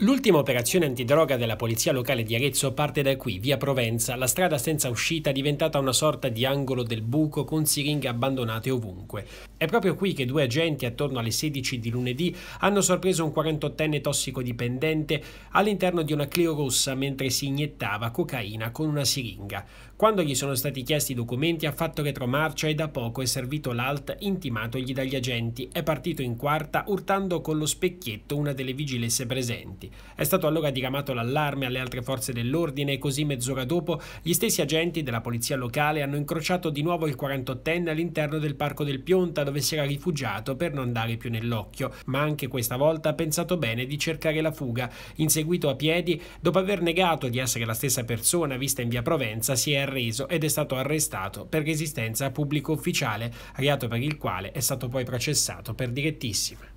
L'ultima operazione antidroga della polizia locale di Arezzo parte da qui, via Provenza, la strada senza uscita diventata una sorta di angolo del buco con siringhe abbandonate ovunque. È proprio qui che due agenti attorno alle 16 di lunedì hanno sorpreso un 48enne tossicodipendente all'interno di una Clio rossa mentre si iniettava cocaina con una siringa. Quando gli sono stati chiesti i documenti ha fatto retromarcia e da poco è servito l'alt intimatogli dagli agenti. È partito in quarta urtando con lo specchietto una delle vigilesse presenti agenti. È stato allora diramato l'allarme alle altre forze dell'ordine e così mezz'ora dopo gli stessi agenti della polizia locale hanno incrociato di nuovo il 48enne all'interno del parco del Pionta dove si era rifugiato per non dare più nell'occhio, ma anche questa volta ha pensato bene di cercare la fuga. Inseguito a piedi, dopo aver negato di essere la stessa persona vista in via Provenza, si è arreso ed è stato arrestato per resistenza a pubblico ufficiale, reato per il quale è stato poi processato per direttissima.